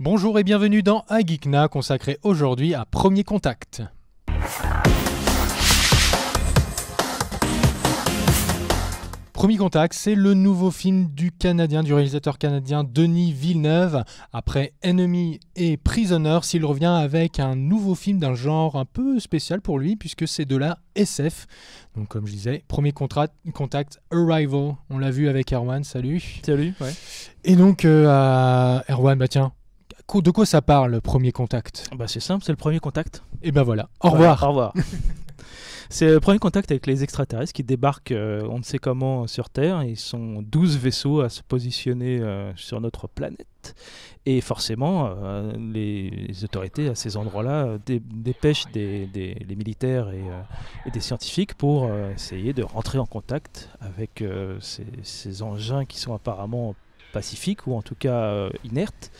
Bonjour et bienvenue dans Agikna consacré aujourd'hui à Premier Contact. Premier Contact, c'est le nouveau film du Canadien, du réalisateur canadien Denis Villeneuve. Après Enemy et Prisoner, s'il revient avec un nouveau film d'un genre un peu spécial pour lui, puisque c'est de la SF. Donc, comme je disais, Premier Contact, Arrival. On l'a vu avec Erwan, salut. Salut, ouais. Et donc, euh, Erwan, bah tiens, de quoi ça parle, Premier Contact bah, C'est simple, c'est le Premier Contact. Et eh ben voilà, au revoir. au revoir. c'est le Premier Contact avec les extraterrestres qui débarquent euh, on ne sait comment euh, sur Terre. Ils sont 12 vaisseaux à se positionner euh, sur notre planète. Et forcément, les, autorités à ces endroits-là dépêchent des, les militaires et, des scientifiques pour essayer de rentrer en contact avec ces, ces, engins qui sont apparemment pacifiques ou en tout cas inertes.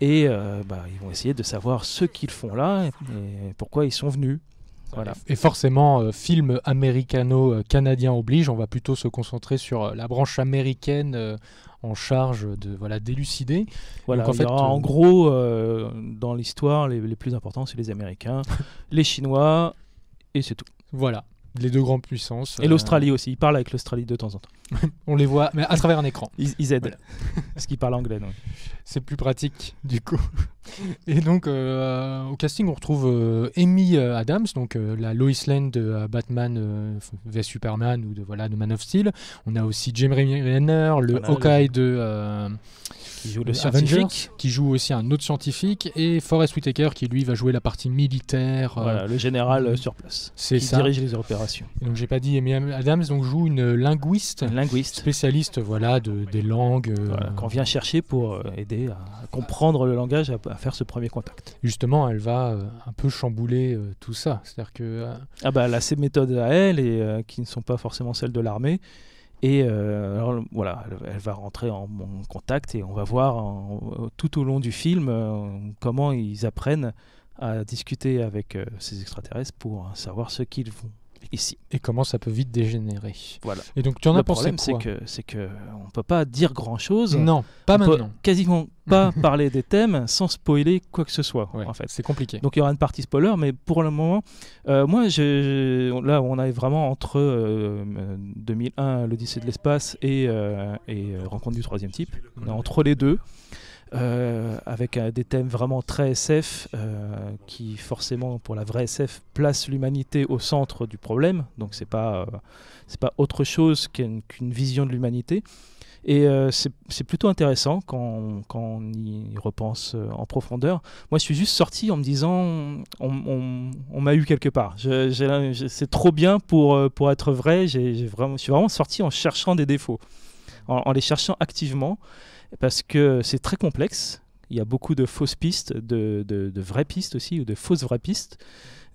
Et euh, bah, ils vont essayer de savoir ce qu'ils font là et, pourquoi ils sont venus. Voilà. Et forcément, euh, film américano-canadien oblige, on va plutôt se concentrer sur euh, la branche américaine en charge de voilà d'élucider. Voilà, en, en, gros, dans l'histoire, les, les, plus importants, c'est les Américains, les Chinois, et c'est tout. Voilà les deux grandes puissances. Et euh, l'Australie aussi, ils parlent avec l'Australie de temps en temps. On les voit, mais à travers un écran. Ils, aident, parce qu'ils parlent anglais. C'est plus pratique, du coup. Et donc, euh, au casting, on retrouve Emmy euh, Amy Adams, donc la Lois Lane de Batman vs Superman ou de, voilà, de Man of Steel. On a aussi Jim Renner, le ah, Hawkeye de qui joue le scientifique, qui joue aussi un autre scientifique, et Forrest Whitaker qui lui va jouer la partie militaire. Voilà, euh, le général euh, euh, sur place. C'est qui dirige les opérations. donc j'ai pas dit, mais Adams donc joue une linguiste, linguiste. spécialiste voilà de, des langues. qu'on vient chercher pour aider à comprendre le langage, à, faire ce premier contact. Justement, elle va un peu chambouler tout ça, c'est-à-dire que. ah bah elle a ses méthodes à elle et qui ne sont pas forcément celles de l'armée. Et euh, alors, voilà, elle va rentrer en, contact et on va voir euh, tout au long du film euh, comment ils apprennent à discuter avec ces extraterrestres pour savoir ce qu'ils font ici. Et comment ça peut vite dégénérer. Voilà. Et donc tu en as pensé quoi Le problème, c'est que on peut pas dire grand chose. Non, pas maintenant. Peut quasiment pas parler des thèmes sans spoiler quoi que ce soit. en fait, c'est compliqué. Donc il y aura une partie spoiler, mais pour le moment, euh, moi, je, là, on est vraiment entre 2001, euh, euh, l'Odyssée de l'espace et, et Rencontre du troisième type. On est entre les deux. Euh, avec euh, des thèmes vraiment très SF, euh, qui forcément pour la vraie SF place l'humanité au centre du problème. Donc c'est pas euh, c'est pas autre chose qu'une vision de l'humanité. Et c'est plutôt intéressant quand, quand, on y repense en profondeur. Moi, je suis juste sorti en me disant, on, m'a eu quelque part. C'est trop bien pour, pour être vrai. J'ai vraiment, je suis vraiment sorti en cherchant des défauts, en, en les cherchant activement, parce que c'est très complexe. Il y a beaucoup de fausses pistes, de, de, vraies pistes aussi, ou de fausses vraies pistes,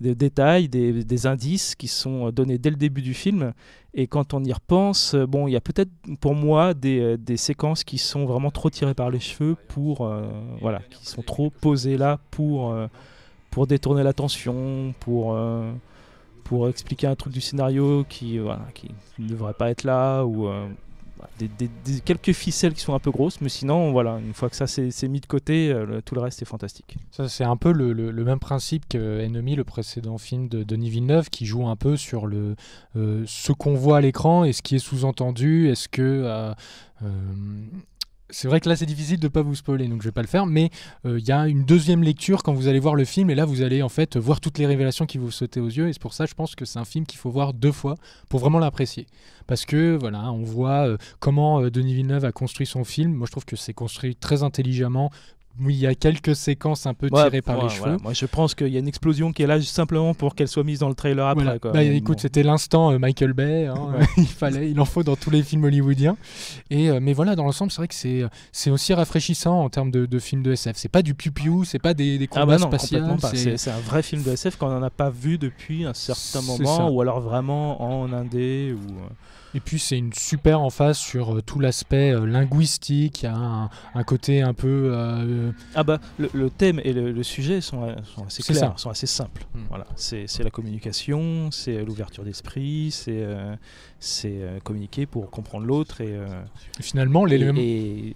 des détails, des, des, indices qui sont donnés dès le début du film. Et quand on y repense, bon, il y a peut-être pour moi des, des, séquences qui sont vraiment trop tirées par les cheveux pour, euh, voilà, qui sont trop posées là pour, euh, pour détourner l'attention, pour euh, pour expliquer un truc du scénario qui qui ne devrait pas être là ou des, quelques ficelles qui sont un peu grosses, mais sinon, voilà, une fois que ça c'est mis de côté, euh, tout le reste est fantastique. Ça, c'est un peu le, même principe que le précédent film de Denis Villeneuve, qui joue un peu sur le, euh, ce qu'on voit à l'écran et ce qui est sous-entendu. Est-ce que. Euh, c'est vrai que là, c'est difficile de ne pas vous spoiler, donc je ne vais pas le faire, mais euh, il y a une deuxième lecture quand vous allez voir le film, et là, vous allez en fait voir toutes les révélations qui vous sautaient aux yeux, et c'est pour ça, je pense que c'est un film qu'il faut voir deux fois pour vraiment l'apprécier. Parce que, voilà, on voit euh, comment euh, Denis Villeneuve a construit son film. Moi, je trouve que c'est construit très intelligemment, oui, il y a quelques séquences un peu tirées par les cheveux. Moi, je pense qu'il y a une explosion qui est là simplement pour qu'elle soit mise dans le trailer après. Bah, écoute, c'était l'instant euh, Michael Bay. Hein. il fallait, il en faut dans tous les films hollywoodiens. Et euh, mais voilà, dans l'ensemble, c'est vrai que c'est euh, c'est aussi rafraîchissant en termes de, de films de SF. C'est pas du piu-piu, c'est pas des, ah bah combats spatiaux. C'est un vrai film de SF qu'on n'en a pas vu depuis un certain moment, ou alors vraiment en indé ou. Et puis c'est une super emphase sur euh, tout l'aspect euh, linguistique, il y a un, côté un peu... Euh, ah bah le, thème et le, sujet sont, sont assez sont assez simples. Hmm. Voilà. C'est la communication, c'est l'ouverture d'esprit, c'est c'est communiquer pour comprendre l'autre et, finalement les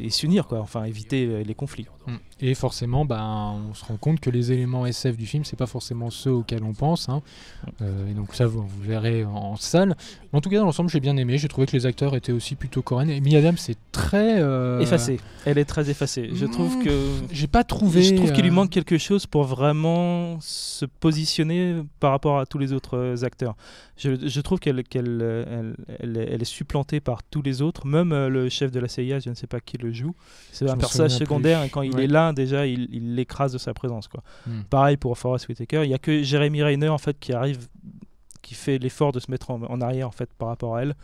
et s'unir, quoi. enfin éviter les conflits. Mm. Et forcément, ben, on se rend compte que les éléments SF du film, c'est pas forcément ceux auxquels on pense. Hein. Mm. Euh, et donc ça, vous, vous verrez en, salle. en tout cas, dans l'ensemble, j'ai bien aimé. J'ai trouvé que les acteurs étaient aussi plutôt coréens. mia Adams, c'est très euh, effacée. Elle est très effacée. Je trouve mm. que j'ai pas trouvé. Je trouve qu'il lui euh, manque quelque chose pour vraiment se positionner par rapport à tous les autres acteurs. Je, trouve qu'elle elle, est supplantée par tous les autres, même le chef de la CIA. Je ne sais pas qui le joue. C'est un personnage secondaire. quand il il est là, déjà, il l'écrase de sa présence. Quoi. Hmm. Pareil pour Forest Whitaker. Il n'y a que Jeremy Rayner en fait, qui arrive, qui fait l'effort de se mettre en, arrière en fait, par rapport à elle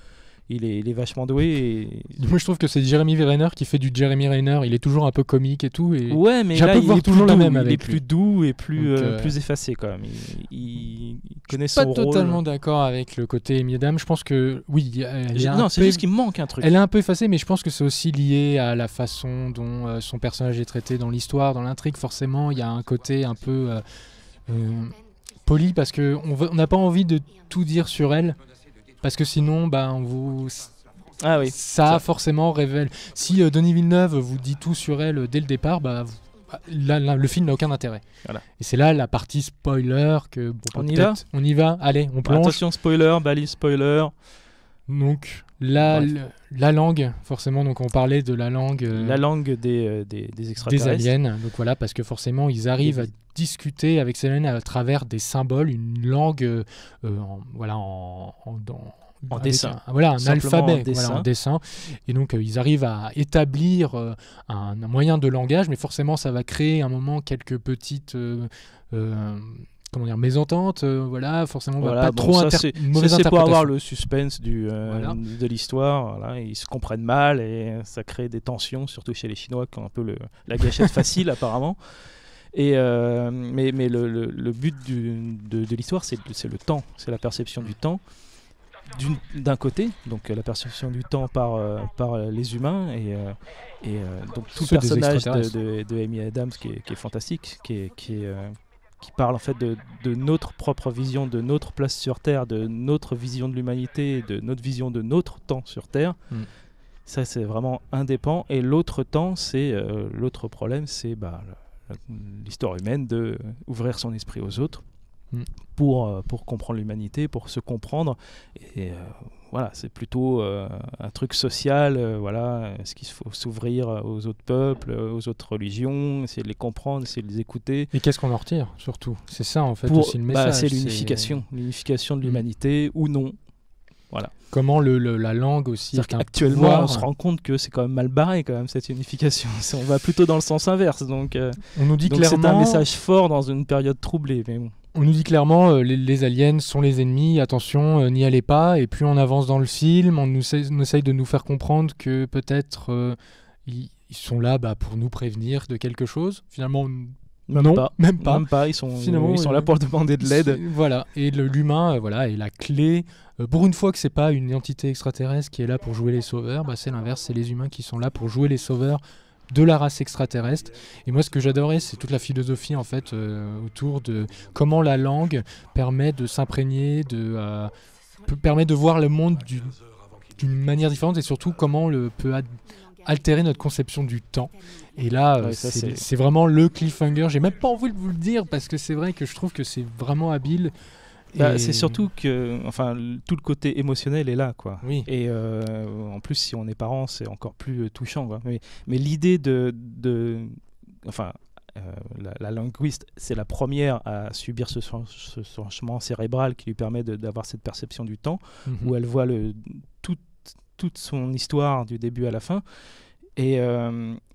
il est, vachement doué. Moi, je trouve que c'est Jeremy Renner qui fait du Jeremy Rainer. Il est toujours un peu comique et tout. Et ouais, mais là, il est toujours le même. est plus doux et plus, euh, euh, plus effacé quand même. Il, il connaît pas totalement d'accord avec le côté Miedam. Je pense que oui. non, c'est juste qu'il manque un truc. Elle est un peu effacée, mais je pense que c'est aussi lié à la façon dont euh, son personnage est traité dans l'histoire, dans l'intrigue. Forcément, il y a un côté un peu poli parce que on n'a pas envie de tout dire sur elle parce que sinon, ben, vous. Ah ça, forcément révèle. Si euh, Denis Villeneuve vous dit tout sur elle euh, dès le départ, bah, le film n'a aucun intérêt. Et c'est là la partie spoiler que. On y On y va Allez, on plonge. Attention, spoiler, balise spoiler. Donc, la, langue, forcément, donc on parlait de la langue. Euh, la langue euh, des, des, extraterrestres. Des aliens, donc voilà, parce que forcément, ils arrivent à discuter avec ces aliens à travers des symboles, une langue, euh, en, voilà, en, en, dessin. voilà, un alphabet, en dessin. Et donc, ils arrivent à établir un, moyen de langage, mais forcément, ça va créer un moment quelques petites comment dire mésentente euh, voilà forcément pas trop ça, c'est, ça, c'est pour avoir le suspense du, euh, de l'histoire ils se comprennent mal et ça crée des tensions surtout chez les chinois qui ont un peu le, la gâchette facile apparemment et euh, mais, mais le, but de, de, l'histoire c'est, c'est le temps c'est la perception du temps d'une, d'un côté, donc la perception du temps par, par les humains, et, et donc tout le personnage de, Amy Adams qui est, qui est fantastique, qui est qui parle en fait de, notre propre vision, de notre place sur Terre, de notre vision de l'humanité, de notre vision de notre temps sur Terre. Mm. Ça, c'est vraiment indépendant. Et l'autre temps, c'est euh, l'autre problème, c'est bah, l'histoire humaine de ouvrir son esprit aux autres mm. pour, euh, pour comprendre l'humanité, pour se comprendre. Et euh, voilà, c'est plutôt euh, un truc social. Euh, voilà, est-ce qu'il faut s'ouvrir aux autres peuples, aux autres religions, essayer de les comprendre, essayer de les écouter. Et qu'est-ce qu'on en retire surtout C'est ça en fait aussi le bah, message. c'est l'unification, l'unification de mm. l'humanité ou non. Voilà. Comment le, la langue aussi. actuellement, on se rend compte que c'est quand même mal barré quand même cette unification. on va plutôt dans le sens inverse. Donc, euh, on nous dit donc C'est un message fort dans une période troublée, mais bon on nous dit clairement euh, les, aliens sont les ennemis, attention, euh, n'y allez pas. Et puis on avance dans le film, on, nous, essaye de nous faire comprendre que peut-être euh, ils, sont là bah, pour nous prévenir de quelque chose. Finalement, même non, pas. Même pas. Même pas. Ils sont, Finalement, ils sont là pour demander de l'aide. Voilà. Et l'humain, voilà, est la clé. pour une fois que c'est pas une entité extraterrestre qui est là pour jouer les sauveurs, bah, c'est l'inverse. C'est les humains qui sont là pour jouer les sauveurs de la race extraterrestre. Et moi, ce que j'adorais, c'est toute la philosophie en fait euh, autour de comment la langue permet de s'imprégner, de euh, permet de voir le monde d'une manière différente, et surtout comment le peut altérer notre conception du temps. Et là, euh, c'est vraiment le cliffhanger. J'ai même pas envie de vous le dire parce que c'est vrai que je trouve que c'est vraiment habile. Bah, c'est surtout que enfin, tout le côté émotionnel est là. Quoi. Et euh, en plus, si on est parent, c'est encore plus euh, touchant. Quoi. Mais, l'idée de, Enfin, euh, la, linguiste, c'est la première à subir ce, changement cérébral qui lui permet d'avoir cette perception du temps, mhm. où elle voit le, toute son histoire du début à la fin. et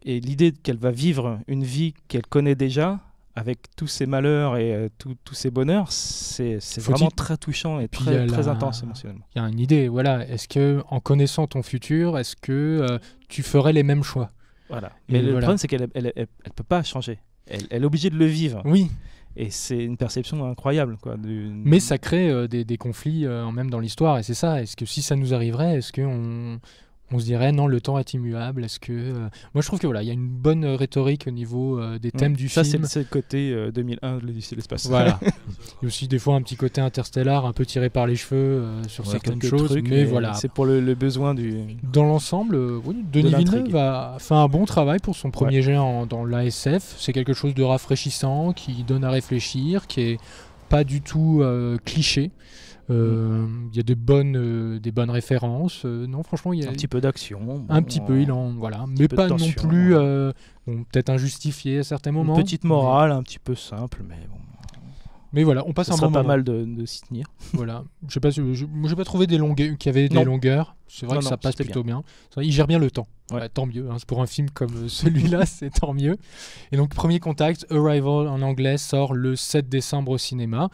l'idée qu'elle va vivre une vie qu'elle connaît déjà, avec tous ces malheurs et euh, tous ces bonheurs, c'est vraiment très touchant et, très, très intense émotionnellement. Il y a une idée, voilà. Est-ce que en connaissant ton futur, est-ce que euh, tu ferais les mêmes choix Voilà. Mais le problème, c'est qu'elle elle, peut pas changer. Elle, elle, est obligée de le vivre. Oui. Et c'est une perception incroyable, quoi. Mais ça crée euh, des, des, conflits, même dans l'histoire, et c'est ça. Est-ce que si ça nous arriverait, est-ce qu'on on se dirait non, le temps est immuable. Est-ce que euh, moi je trouve que voilà, il y a une bonne euh, rhétorique au niveau euh, des thèmes du film. Ça c'est le côté 2001 de l'espace. Voilà. a aussi des fois un petit côté interstellar, un peu tiré par les cheveux sur certaines choses, mais, voilà. C'est pour le, besoin du. Dans l'ensemble, Denis de Villeneuve a fait un bon travail pour son premier géant dans l'ASF. C'est quelque chose de rafraîchissant qui donne à réfléchir, qui est pas du tout cliché. Euh, il y a des bonnes, euh, des bonnes références. Euh, non, franchement, il y a un petit peu d'action. un petit peu, il en voilà, mais pas non plus. peut-être injustifié à certains moments. petite morale, un petit peu simple, mais bon. Mais voilà, on passe un moment. pas mal de, de s'y tenir. Voilà. Je sais pas, je, pas trouvé des longueurs, qu'il y avait des longueurs. C'est vrai que ça passe plutôt bien. Il gère bien le temps. tant mieux. Hein, pour un film comme celui-là, c'est tant mieux. Et donc, premier contact, Arrival en anglais sort le 7 décembre au cinéma.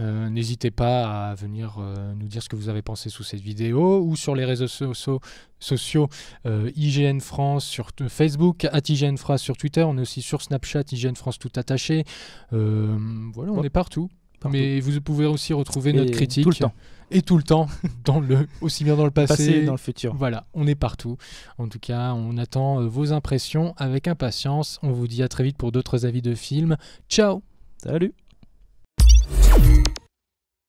Euh, n'hésitez pas à venir euh, nous dire ce que vous avez pensé sous cette vidéo ou sur les réseaux sociaux euh, IGN France sur Facebook, at IGN France sur Twitter, on est aussi sur Snapchat, IGN France tout attaché. voilà, on est partout. Mais vous pouvez aussi retrouver notre critique. Tout le temps. Et tout le temps, dans le, aussi bien dans le passé, passé, dans le futur. Voilà, on est partout. En tout cas, on attend euh, vos impressions avec impatience. On vous dit à très vite pour d'autres avis de films. Ciao Salut